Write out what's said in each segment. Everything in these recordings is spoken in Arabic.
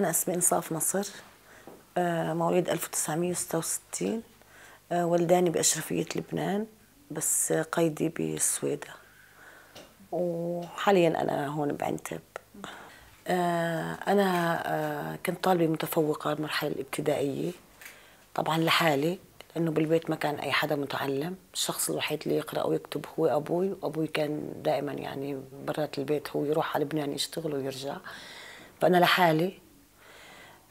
أنا اسمي إنصاف نصر آه، مواليد 1966 آه، ولداني بأشرفية لبنان بس قيدي بالسويدة وحاليا أنا هون بعنتب آه، أنا كنت طالبة متفوقة المرحلة الابتدائية طبعا لحالي لأنه بالبيت ما كان أي حدا متعلم الشخص الوحيد اللي يقرأ ويكتب هو أبوي وأبوي كان دائما يعني برات البيت هو يروح على لبنان يشتغل ويرجع فأنا لحالي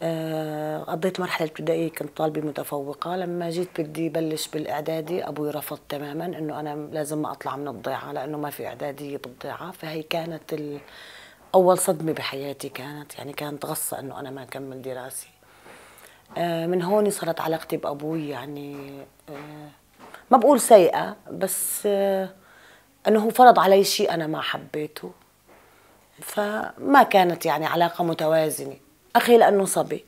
آه، قضيت مرحلة ابتدائية كنت طالبة متفوقة لما جيت بدي بلش بالإعدادي أبوي رفض تماما أنه أنا لازم أطلع من الضيعة لأنه ما في إعدادية بالضيعة فهي كانت أول صدمة بحياتي كانت يعني كانت غصة أنه أنا ما أكمل دراسة آه، من هون صارت علاقتي بأبوي يعني آه، ما بقول سيئة بس أنه هو فرض علي شيء أنا ما حبيته فما كانت يعني علاقة متوازنة أخي لأنه صبي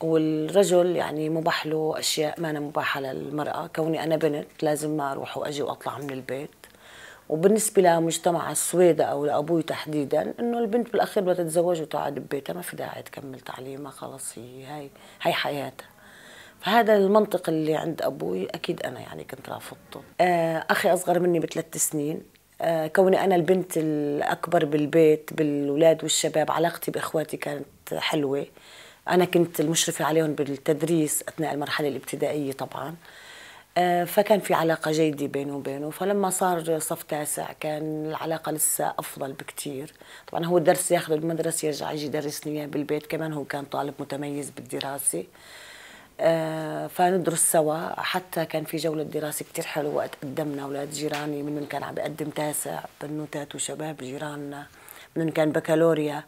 والرجل يعني مباح له أشياء ما أنا مباحة للمرأة كوني أنا بنت لازم ما أروح وأجي وأطلع من البيت وبالنسبة لمجتمع السويدة أو لأبوي تحديدا إنه البنت بالأخير بدها تتزوج وتقعد ببيتها ما في داعي تكمل تعليمها خلص هي هي, هي حياتها فهذا المنطق اللي عند أبوي أكيد أنا يعني كنت رافضته آه، أخي أصغر مني بثلاث سنين آه، كوني أنا البنت الأكبر بالبيت بالولاد والشباب علاقتي بإخواتي كانت حلوة أنا كنت المشرفة عليهم بالتدريس أثناء المرحلة الابتدائية طبعاً آه، فكان في علاقة جيدة بيني وبينه فلما صار صف تاسع كان العلاقة لسه أفضل بكتير طبعا هو الدرس ياخذه بالمدرسة يرجع يجي يدرسني بالبيت كمان هو كان طالب متميز بالدراسة آه، فندرس سوا حتى كان في جولة دراسة كتير حلوة وقت قدمنا أولاد جيراني من كان عم بقدم تاسع بنوتات وشباب جيراننا من كان بكالوريا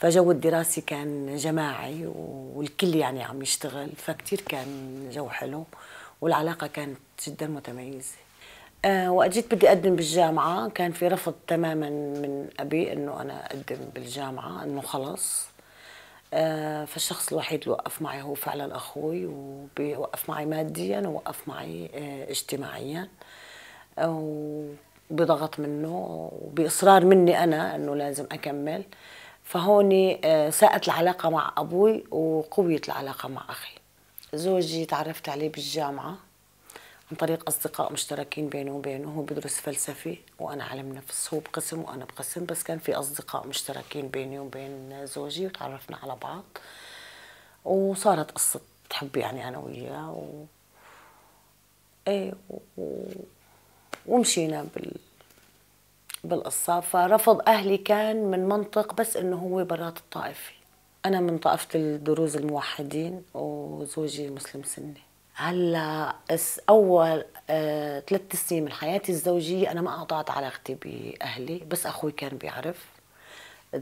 فجو الدراسة كان جماعي والكل يعني عم يشتغل فكتير كان جو حلو والعلاقة كانت جدا متميزة آه، وقت جيت بدي أقدم بالجامعة كان في رفض تماما من أبي أنه أنا أقدم بالجامعة أنه خلص آه، فالشخص الوحيد اللي وقف معي هو فعلا اخوي وبيوقف معي ماديا ووقف معي آه، اجتماعيا وبضغط منه وباصرار مني انا انه لازم اكمل فهون آه، ساءت العلاقه مع ابوي وقويت العلاقه مع اخي زوجي تعرفت عليه بالجامعه عن طريق أصدقاء مشتركين بينه وبينه هو بدرس فلسفة وأنا علم نفس هو بقسم وأنا بقسم بس كان في أصدقاء مشتركين بيني وبين زوجي وتعرفنا على بعض وصارت قصة حب يعني أنا وياه و... إيه و... ومشينا بال بالقصة فرفض أهلي كان من منطق بس إنه هو برات الطائفي أنا من طائفة الدروز الموحدين وزوجي مسلم سني هلا اول آه، ثلاث سنين من حياتي الزوجيه انا ما قطعت علاقتي باهلي بس اخوي كان بيعرف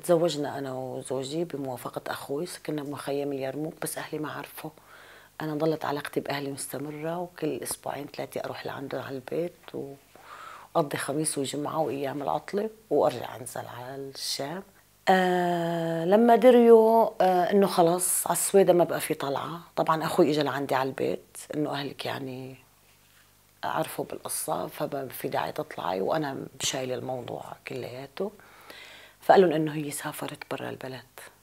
تزوجنا انا وزوجي بموافقه اخوي سكننا بمخيم اليرموك بس اهلي ما عرفوا انا ضلت علاقتي باهلي مستمره وكل اسبوعين ثلاثه اروح لعندهم على البيت وقضي خميس وجمعه وايام العطله وارجع انزل على الشام آه لما دريوا آه انه خلص على السويدة ما بقى في طلعه طبعا اخوي اجى لعندي على البيت انه اهلك يعني عرفوا بالقصه فما في داعي تطلعي وانا شايله الموضوع كلياته فقالوا انه هي سافرت برا البلد